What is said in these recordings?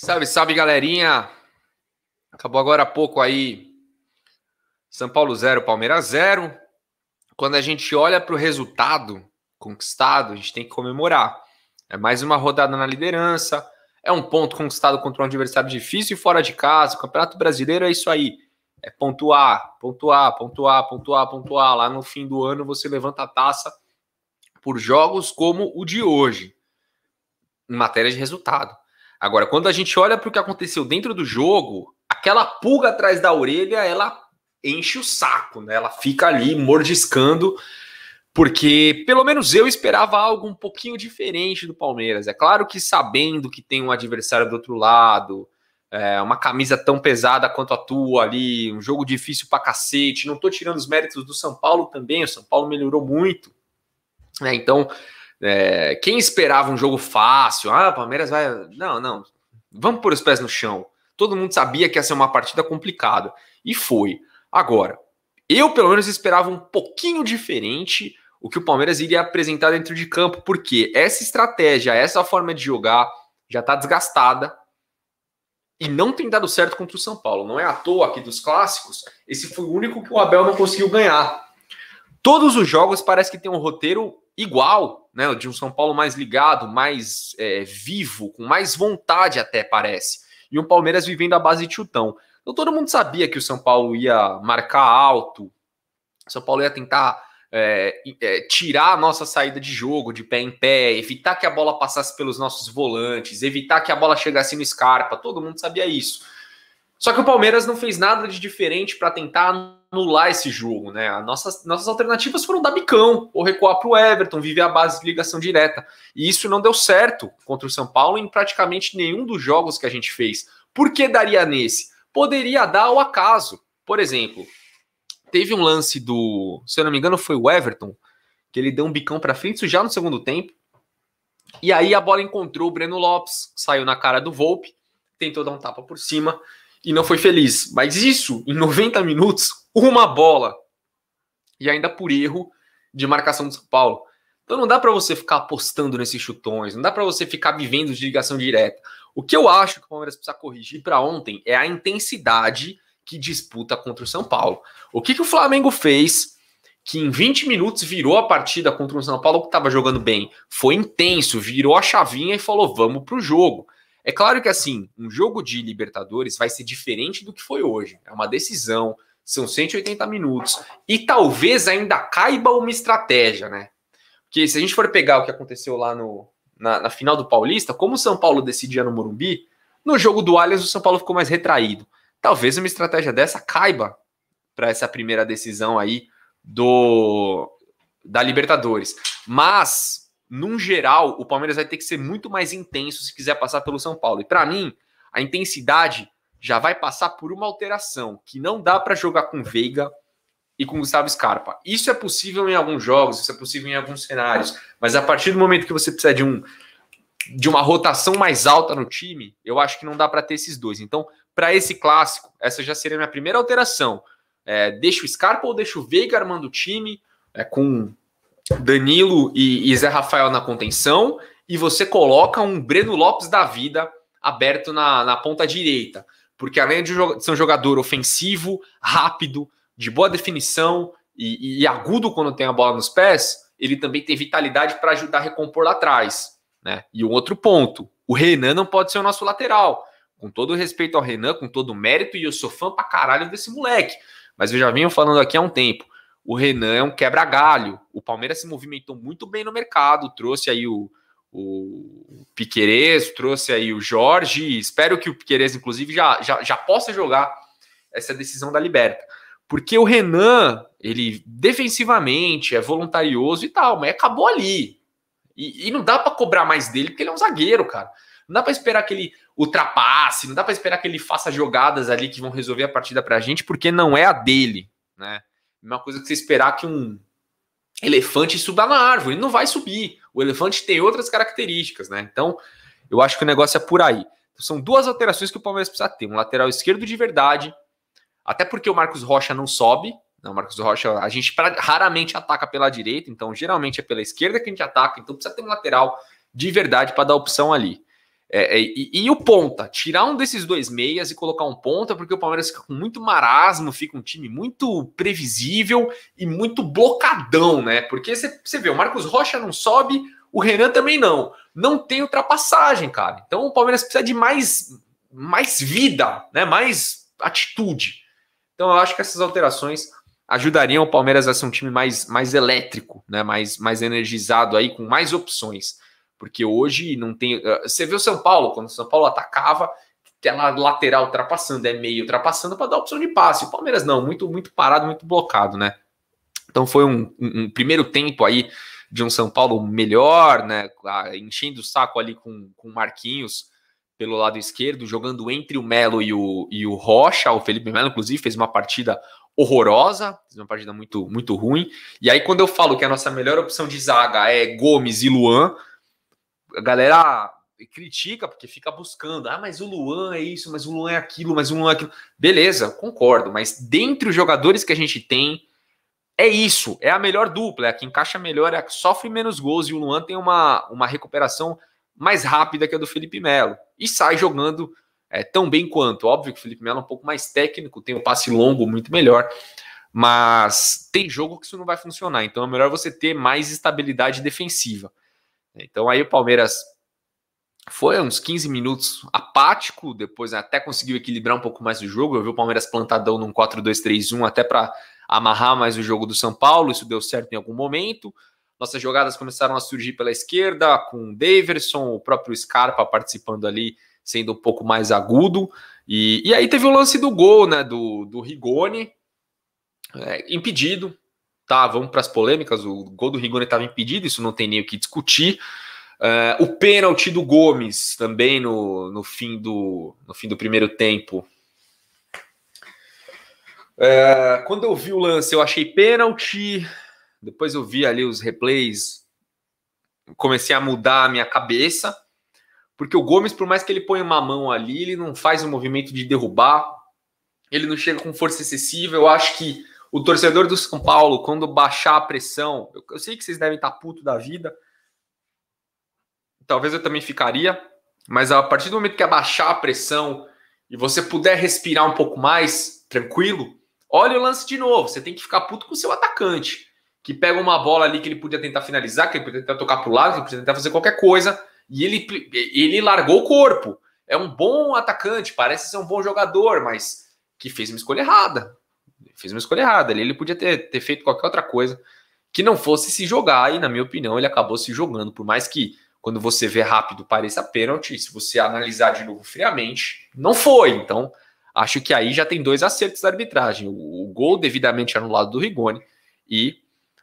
Salve, salve, galerinha! Acabou agora há pouco aí São Paulo 0, Palmeiras 0. Quando a gente olha para o resultado conquistado, a gente tem que comemorar. É mais uma rodada na liderança, é um ponto conquistado contra um adversário difícil e fora de casa. O Campeonato Brasileiro é isso aí. É pontuar, pontuar, pontuar, pontuar, pontuar. Lá no fim do ano você levanta a taça por jogos como o de hoje, em matéria de resultado. Agora, quando a gente olha para o que aconteceu dentro do jogo, aquela pulga atrás da orelha, ela enche o saco, né? Ela fica ali mordiscando, porque pelo menos eu esperava algo um pouquinho diferente do Palmeiras. É claro que sabendo que tem um adversário do outro lado, é, uma camisa tão pesada quanto a tua ali, um jogo difícil para cacete. Não tô tirando os méritos do São Paulo também, o São Paulo melhorou muito. Né? Então, é, quem esperava um jogo fácil? Ah, Palmeiras vai. Não, não. Vamos pôr os pés no chão. Todo mundo sabia que ia ser uma partida complicada. E foi. Agora, eu pelo menos esperava um pouquinho diferente o que o Palmeiras iria apresentar dentro de campo, porque essa estratégia, essa forma de jogar já está desgastada e não tem dado certo contra o São Paulo. Não é à toa aqui dos clássicos, esse foi o único que o Abel não conseguiu ganhar. Todos os jogos parece que tem um roteiro igual, né, de um São Paulo mais ligado, mais é, vivo, com mais vontade até parece, e um Palmeiras vivendo a base de chutão. Então todo mundo sabia que o São Paulo ia marcar alto, São Paulo ia tentar é, é, tirar a nossa saída de jogo de pé em pé, evitar que a bola passasse pelos nossos volantes, evitar que a bola chegasse no Scarpa, todo mundo sabia isso. Só que o Palmeiras não fez nada de diferente para tentar anular esse jogo, né? nossas, nossas alternativas foram dar bicão, ou recuar para o Everton, viver a base de ligação direta. E isso não deu certo contra o São Paulo em praticamente nenhum dos jogos que a gente fez. Por que daria nesse? Poderia dar ao acaso. Por exemplo, teve um lance do, se eu não me engano, foi o Everton, que ele deu um bicão para frente, já no segundo tempo. E aí a bola encontrou o Breno Lopes, saiu na cara do Volpe, tentou dar um tapa por cima e não foi feliz. Mas isso, em 90 minutos, uma bola. E ainda por erro de marcação do São Paulo. Então não dá para você ficar apostando nesses chutões, não dá para você ficar vivendo de ligação direta. O que eu acho que o Palmeiras precisa corrigir para ontem é a intensidade que disputa contra o São Paulo. O que, que o Flamengo fez que em 20 minutos virou a partida contra o São Paulo que estava jogando bem? Foi intenso, virou a chavinha e falou: vamos para o jogo. É claro que assim, um jogo de Libertadores vai ser diferente do que foi hoje. É uma decisão, são 180 minutos e talvez ainda caiba uma estratégia, né? Porque se a gente for pegar o que aconteceu lá no, na, na final do Paulista, como o São Paulo decidia no Morumbi, no jogo do Allianz o São Paulo ficou mais retraído. Talvez uma estratégia dessa caiba para essa primeira decisão aí do da Libertadores. Mas num geral, o Palmeiras vai ter que ser muito mais intenso se quiser passar pelo São Paulo. E para mim, a intensidade já vai passar por uma alteração, que não dá para jogar com Veiga e com Gustavo Scarpa. Isso é possível em alguns jogos, isso é possível em alguns cenários, mas a partir do momento que você precisa de um de uma rotação mais alta no time, eu acho que não dá para ter esses dois. Então, para esse clássico, essa já seria a minha primeira alteração. É, deixa o Scarpa ou deixa o Veiga armando o time é, com Danilo e, e Zé Rafael na contenção, e você coloca um Breno Lopes da vida aberto na, na ponta direita. Porque além de ser um jogador ofensivo, rápido, de boa definição e, e agudo quando tem a bola nos pés, ele também tem vitalidade para ajudar a recompor lá atrás. Né? E um outro ponto: o Renan não pode ser o nosso lateral. Com todo respeito ao Renan, com todo mérito, e eu sou fã pra caralho desse moleque. Mas eu já venho falando aqui há um tempo o Renan é um quebra-galho. O Palmeiras se movimentou muito bem no mercado, trouxe aí o, o Piquerez, trouxe aí o Jorge. Espero que o Piquerez, inclusive, já, já, já possa jogar essa decisão da Liberta. Porque o Renan, ele defensivamente é voluntarioso e tal, mas acabou ali. E, e não dá para cobrar mais dele porque ele é um zagueiro, cara. Não dá para esperar que ele ultrapasse, não dá para esperar que ele faça jogadas ali que vão resolver a partida para a gente, porque não é a dele, né? Uma coisa que você esperar que um elefante suba na árvore, ele não vai subir. O elefante tem outras características, né? Então, eu acho que o negócio é por aí. Então, são duas alterações que o Palmeiras precisa ter: um lateral esquerdo de verdade, até porque o Marcos Rocha não sobe. Não, né? Marcos Rocha, a gente raramente ataca pela direita, então geralmente é pela esquerda que a gente ataca, então precisa ter um lateral de verdade para dar opção ali. É, é, e, e, o ponta, tirar um desses dois meias e colocar um ponta, porque o Palmeiras fica com muito marasmo, fica um time muito previsível e muito blocadão, né? Porque você vê, o Marcos Rocha não sobe, o Renan também não. Não tem ultrapassagem, cara. Então o Palmeiras precisa de mais, mais vida, né? Mais atitude. Então eu acho que essas alterações ajudariam o Palmeiras a ser um time mais, mais elétrico, né? Mais, mais energizado aí, com mais opções. Porque hoje não tem. Ah, você viu São Paulo, quando o São Paulo atacava, tela lateral ultrapassando, é meio ultrapassando para dar opção de passe. O Palmeiras não, muito, muito parado, muito blocado, né? Então foi um, um, um primeiro tempo aí de um São Paulo melhor, né? Ah, enchendo o saco ali com, com Marquinhos pelo lado esquerdo, jogando entre o Melo e o, e o Rocha. O Felipe Melo, inclusive, fez uma partida horrorosa, fez uma partida muito, muito ruim. E aí, quando eu falo que a nossa melhor opção de zaga é Gomes e Luan, a galera critica porque fica buscando. Ah, mas o Luan é isso, mas o Luan é aquilo, mas o Luan é aquilo. Beleza, concordo, mas dentre os jogadores que a gente tem, é isso, é a melhor dupla, é a que encaixa melhor, é a que sofre menos gols e o Luan tem uma, uma recuperação mais rápida que a do Felipe Melo e sai jogando é, tão bem quanto. Óbvio que o Felipe Melo é um pouco mais técnico, tem um passe longo muito melhor, mas tem jogo que isso não vai funcionar, então é melhor você ter mais estabilidade defensiva. Então aí o Palmeiras foi uns 15 minutos apático, depois até conseguiu equilibrar um pouco mais o jogo. Eu vi o Palmeiras plantadão num 4-2-3-1 até para amarrar mais o jogo do São Paulo. Isso deu certo em algum momento. Nossas jogadas começaram a surgir pela esquerda, com o Daverson, o próprio Scarpa participando ali, sendo um pouco mais agudo. E, e aí teve o lance do gol, né, do, do Rigoni, é, impedido tá, vamos para as polêmicas. O gol do Rigoni estava impedido, isso não tem nem o que discutir. Uh, o pênalti do Gomes também no, no, fim, do, no fim do primeiro tempo. Uh, quando eu vi o lance, eu achei pênalti. Depois eu vi ali os replays, comecei a mudar a minha cabeça, porque o Gomes, por mais que ele ponha uma mão ali, ele não faz o um movimento de derrubar, ele não chega com força excessiva. Eu acho que o torcedor do São Paulo, quando baixar a pressão, eu, eu sei que vocês devem estar tá puto da vida. Talvez eu também ficaria, mas a partir do momento que abaixar é a pressão e você puder respirar um pouco mais tranquilo, olha o lance de novo. Você tem que ficar puto com o seu atacante, que pega uma bola ali que ele podia tentar finalizar, que ele podia tentar tocar para o lado, que ele podia tentar fazer qualquer coisa, e ele, ele largou o corpo. É um bom atacante, parece ser um bom jogador, mas que fez uma escolha errada fez uma escolha errada ali. Ele podia ter, ter feito qualquer outra coisa que não fosse se jogar, e na minha opinião, ele acabou se jogando, por mais que quando você vê rápido pareça pênalti, se você analisar de novo friamente, não foi. Então, acho que aí já tem dois acertos da arbitragem: o, o gol devidamente anulado do Rigoni e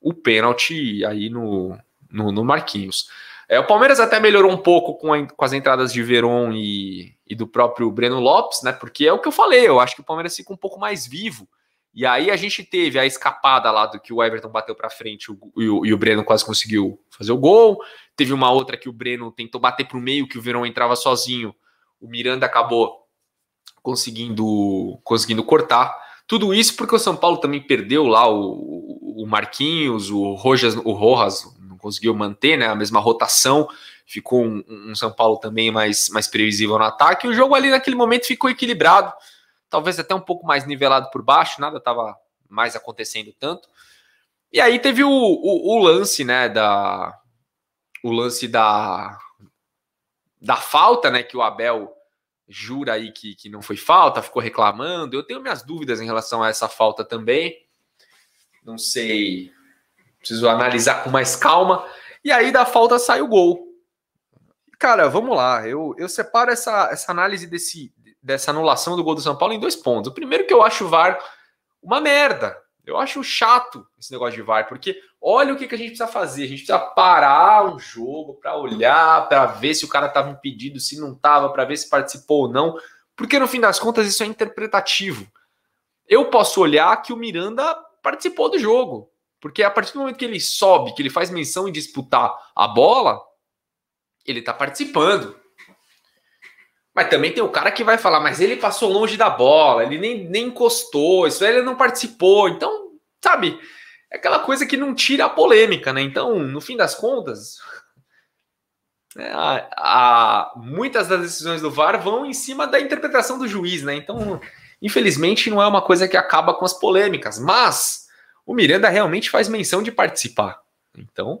o pênalti aí no, no, no Marquinhos. É, o Palmeiras até melhorou um pouco com, a, com as entradas de Veron e, e, do próprio Breno Lopes, né? Porque é o que eu falei, eu acho que o Palmeiras fica um pouco mais vivo e aí a gente teve a escapada lá do que o Everton bateu para frente e o, e o Breno quase conseguiu fazer o gol. Teve uma outra que o Breno tentou bater para o meio, que o Verão entrava sozinho. O Miranda acabou conseguindo, conseguindo cortar. Tudo isso porque o São Paulo também perdeu lá o, o Marquinhos, o Rojas, o Rojas não conseguiu manter né, a mesma rotação. Ficou um, um São Paulo também mais, mais previsível no ataque. E o jogo ali naquele momento ficou equilibrado talvez até um pouco mais nivelado por baixo, nada estava mais acontecendo tanto. E aí teve o, o, o, lance, né, da o lance da da falta, né, que o Abel jura aí que, que não foi falta, ficou reclamando. Eu tenho minhas dúvidas em relação a essa falta também. Não sei, preciso analisar com mais calma. E aí da falta sai o gol. Cara, vamos lá. Eu, eu separo essa, essa análise desse, dessa anulação do gol do São Paulo em dois pontos. O primeiro que eu acho o VAR uma merda. Eu acho chato esse negócio de VAR, porque olha o que, que a gente precisa fazer. A gente precisa parar um jogo para olhar, para ver se o cara estava impedido, se não estava, para ver se participou ou não. Porque no fim das contas isso é interpretativo. Eu posso olhar que o Miranda participou do jogo, porque a partir do momento que ele sobe, que ele faz menção em disputar a bola, ele está participando. Mas também tem o cara que vai falar, mas ele passou longe da bola, ele nem, nem encostou, isso aí ele não participou. Então, sabe, é aquela coisa que não tira a polêmica, né? Então, no fim das contas, né, a, a, muitas das decisões do VAR vão em cima da interpretação do juiz, né? Então, infelizmente, não é uma coisa que acaba com as polêmicas, mas o Miranda realmente faz menção de participar. Então,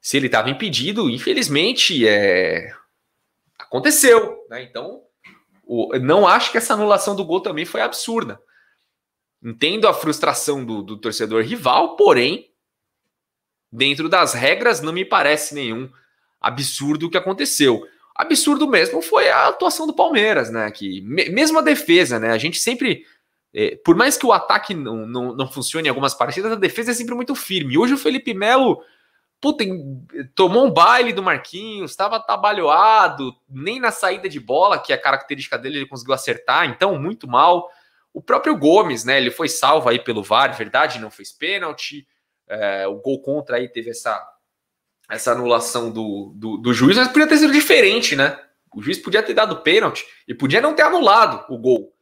se ele estava impedido, infelizmente, é, aconteceu, né? Então, o, não acho que essa anulação do gol também foi absurda. Entendo a frustração do, do torcedor rival, porém, dentro das regras, não me parece nenhum absurdo o que aconteceu. Absurdo mesmo foi a atuação do Palmeiras, né? Que, me, mesmo a defesa, né? A gente sempre. É, por mais que o ataque não, não, não funcione em algumas partidas, a defesa é sempre muito firme. Hoje o Felipe Melo puta, tomou um baile do Marquinhos, estava trabalhoado, nem na saída de bola, que é a característica dele, ele conseguiu acertar, então muito mal. O próprio Gomes, né? Ele foi salvo aí pelo VAR, verdade, não fez pênalti. É, o gol contra aí teve essa, essa anulação do, do, do juiz, mas podia ter sido diferente, né? O juiz podia ter dado pênalti e podia não ter anulado o gol.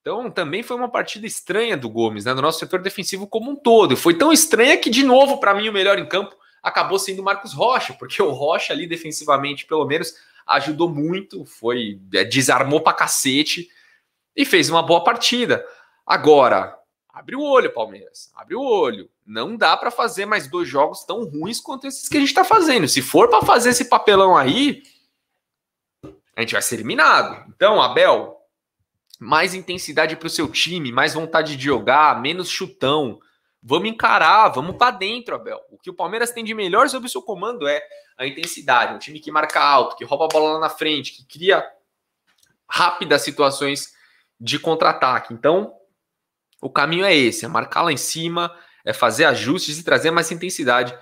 Então também foi uma partida estranha do Gomes, né? Do nosso setor defensivo como um todo. Foi tão estranha que, de novo, para mim, o melhor em campo acabou sendo o Marcos Rocha, porque o Rocha ali defensivamente, pelo menos, ajudou muito, foi é, desarmou pra cacete e fez uma boa partida. Agora, abre o olho, Palmeiras, abre o olho. Não dá para fazer mais dois jogos tão ruins quanto esses que a gente está fazendo. Se for para fazer esse papelão aí, a gente vai ser eliminado. Então, Abel, mais intensidade para o seu time, mais vontade de jogar, menos chutão. Vamos encarar, vamos para dentro, Abel. O que o Palmeiras tem de melhor sob o seu comando é a intensidade. Um time que marca alto, que rouba a bola lá na frente, que cria rápidas situações de contra-ataque. Então, o caminho é esse: é marcar lá em cima, é fazer ajustes e trazer mais intensidade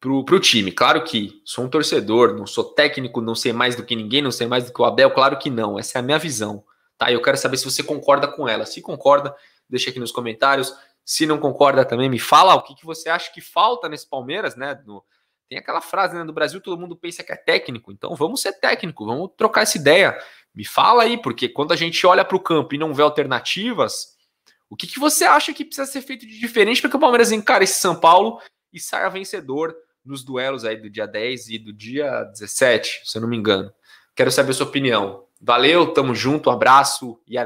para o time. Claro que sou um torcedor, não sou técnico, não sei mais do que ninguém, não sei mais do que o Abel, claro que não. Essa é a minha visão. Tá? Eu quero saber se você concorda com ela. Se concorda, deixa aqui nos comentários. Se não concorda também, me fala o que, que você acha que falta nesse Palmeiras, né? No, tem aquela frase, né? No Brasil todo mundo pensa que é técnico, então vamos ser técnico, vamos trocar essa ideia. Me fala aí, porque quando a gente olha para o campo e não vê alternativas, o que, que você acha que precisa ser feito de diferente para que o Palmeiras encare esse São Paulo e saia vencedor nos duelos aí do dia 10 e do dia 17, se eu não me engano? Quero saber a sua opinião. Valeu, tamo junto, abraço e até.